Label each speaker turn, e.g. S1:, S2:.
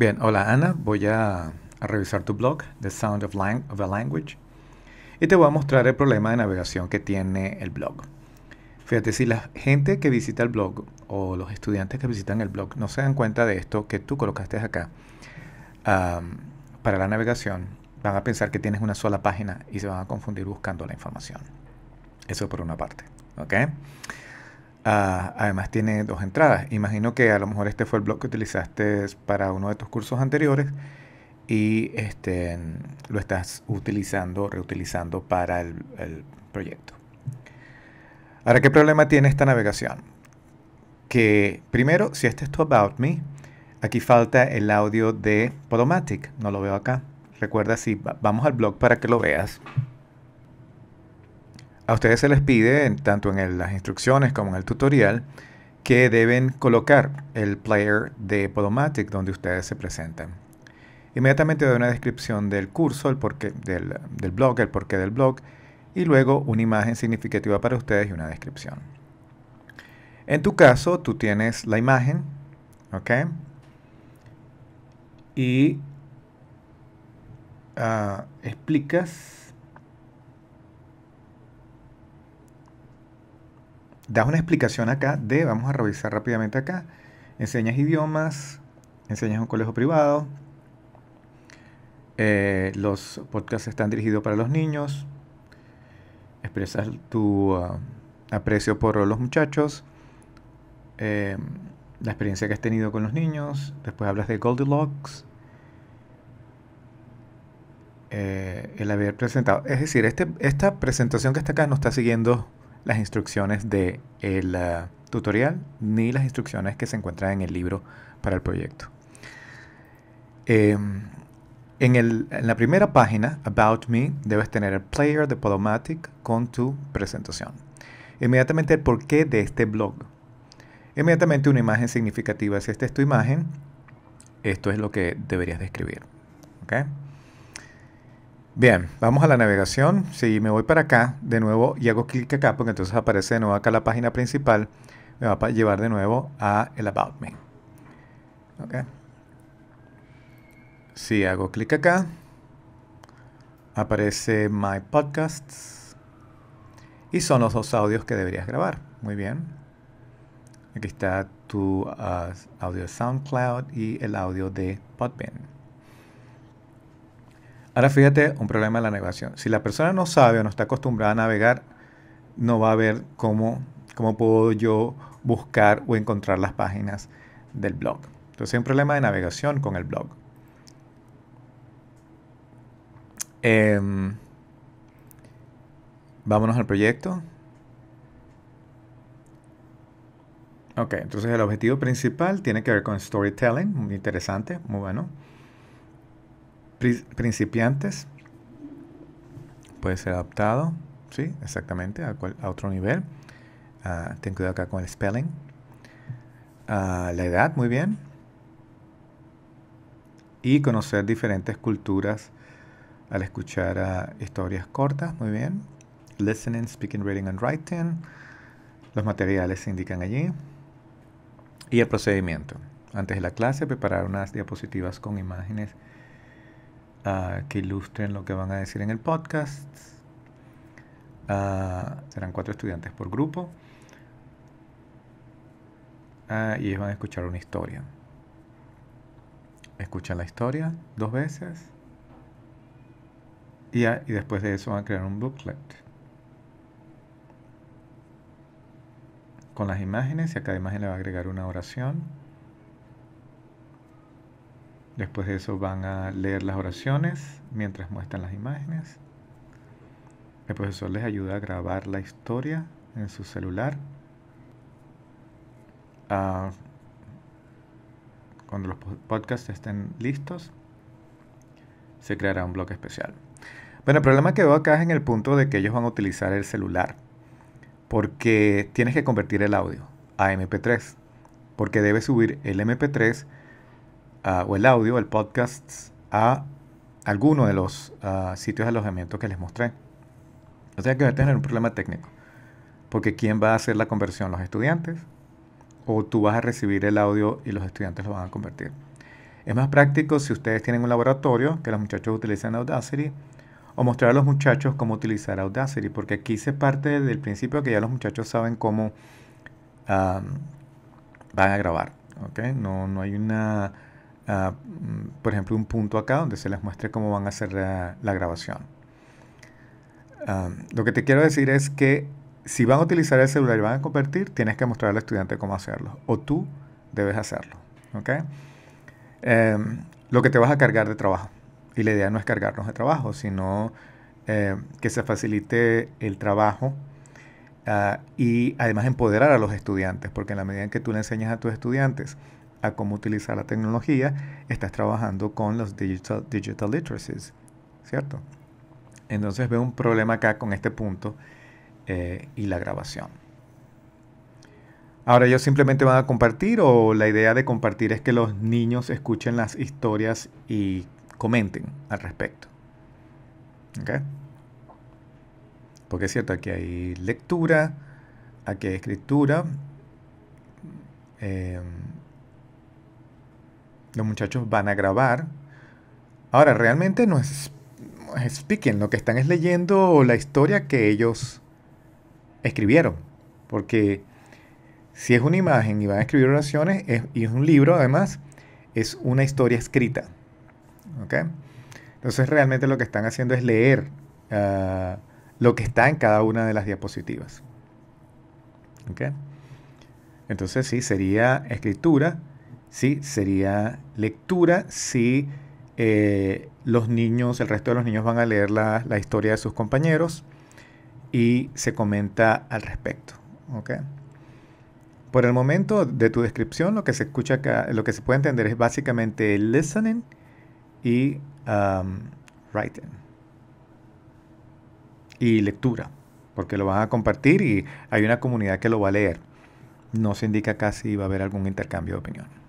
S1: Bien, hola Ana, voy a, revisar tu blog, The Sound of, of a Language, y te voy a mostrar el problema de navegación que tiene el blog. Fíjate, si la gente que visita el blog o los estudiantes que visitan el blog no se dan cuenta de esto que tú colocaste acá para la navegación, van a pensar que tienes una sola página y se van a confundir buscando la información. Eso por una parte. ¿Ok? Ah, además tiene dos entradas. Imagino que a lo mejor este fue el blog que utilizaste para uno de tus cursos anteriores y este, lo estás utilizando, reutilizando para el, proyecto. Ahora, ¿qué problema tiene esta navegación? Que primero, si este es tu About Me, aquí falta el audio de Podomatic. No lo veo acá. Recuerda, si vamos al blog para que lo veas. A ustedes se les pide, tanto en las instrucciones como en el tutorial, que deben colocar el player de Podomatic donde ustedes se presentan. Inmediatamente doy una descripción del curso, el porqué del, blog, el porqué del blog, y luego una imagen significativa para ustedes y una descripción. En tu caso, tú tienes la imagen, ¿ok? Y ah, explicas das una explicación acá de, vamos a revisar rápidamente acá, enseñas idiomas, enseñas un colegio privado, eh, los podcasts están dirigidos para los niños, expresas tu ah, aprecio por los muchachos, eh, la experiencia que has tenido con los niños, después hablas de Goldilocks, eh, el haber presentado, es decir, este, esta presentación que está acá no está siguiendo las instrucciones de el eh, tutorial ni las instrucciones que se encuentran en el libro para el proyecto. Em, en, el, en, la primera página, About Me, debes tener el player de Podomatic con tu presentación. Inmediatamente el porqué de este blog. Inmediatamente una imagen significativa. Si esta es tu imagen, esto es lo que deberías describir. ¿okay? Bien, vamos a la navegación. Si me voy para acá de nuevo y hago clic acá, porque entonces aparece de nuevo acá la página principal, me va a llevar de nuevo a el About Me. Si hago clic acá, aparece My Podcasts y son los dos audios que deberías grabar. Muy bien. Aquí está tu ah, audio audio SoundCloud y el audio de Podbean. Ahora fíjate un problema de la navegación. Si la persona no sabe o no está acostumbrada a navegar, no va a ver cómo, cómo puedo yo buscar o encontrar las páginas del blog. Entonces hay un problema de navegación con el blog. Em, vámonos al proyecto. Ok, entonces el objetivo principal tiene que ver con storytelling, muy interesante, muy bueno principiantes puede ser adaptado, sí, exactamente, a, otro nivel. Ah, ten cuidado acá con el spelling. Ah, la edad, muy bien. Y conocer diferentes culturas al escuchar ah, historias cortas, muy bien. Listening, speaking, reading and writing. Los materiales se indican allí. Y el procedimiento. Antes de la clase, preparar unas diapositivas con imágenes Ah, que ilustren lo que van a decir en el podcast. Ah, serán cuatro estudiantes por grupo. Ah, y ellos van a escuchar una historia. Escuchan la historia dos veces. Y, y después de eso van a crear un booklet. Con las imágenes y a cada imagen le va a agregar una oración Después de eso van a leer las oraciones mientras muestran las imágenes. El profesor les ayuda a grabar la historia en su celular. Ah, cuando los podcasts estén listos, se creará un bloque especial. Bueno, el problema que veo acá es en el punto de que ellos van a utilizar el celular, porque tienes que convertir el audio a MP3, porque debes subir el MP3 Ah, o el audio, el podcast, a alguno de los ah, sitios de alojamiento que les mostré. O sea que va a tener un problema técnico. Porque ¿quién va a hacer la conversión? ¿Los estudiantes? ¿O tú vas a recibir el audio y los estudiantes lo van a convertir? Es más práctico si ustedes tienen un laboratorio, que los muchachos utilicen Audacity, o mostrar a los muchachos cómo utilizar Audacity, porque aquí se parte del principio que ya los muchachos saben cómo ah, van a grabar. ¿okay? No, no hay una Mm, por ejemplo, un punto acá donde se les muestre cómo van a hacer la, grabación. lo que te quiero decir es que si van a utilizar el celular y van a convertir, tienes que mostrar al estudiante cómo hacerlo. O tú debes hacerlo. Em, lo que te vas a cargar de trabajo. Y la idea no es cargarnos de trabajo, sino eh, que se facilite el trabajo ah, y además empoderar a los estudiantes, porque en la medida en que tú le enseñas a tus estudiantes a cómo utilizar la tecnología, estás trabajando con los digital, digital literacies, ¿cierto? Entonces veo un problema acá con este punto eh, y la grabación. Ahora ellos simplemente van a compartir o la idea de compartir es que los niños escuchen las historias y comenten al respecto. ¿Okay? Porque es cierto, aquí hay lectura, aquí hay escritura. Eh, los muchachos van a grabar. Ahora, realmente no es, speaking, lo que están es leyendo la historia que ellos escribieron. Porque si es una imagen y van a escribir oraciones, y es un libro además, es una historia escrita. ¿Ok? Entonces realmente lo que están haciendo es leer ah, lo que está en cada una de las diapositivas. Entonces sí, sería escritura ¿sí? Sería lectura si eh, los niños, el resto de los niños van a leer la, historia de sus compañeros y se comenta al respecto. ¿okay? Por el momento de tu descripción, lo que se escucha lo que se puede entender es básicamente listening y um, writing. Y lectura, porque lo van a compartir y hay una comunidad que lo va a leer. No se indica acá si va a haber algún intercambio de opinión.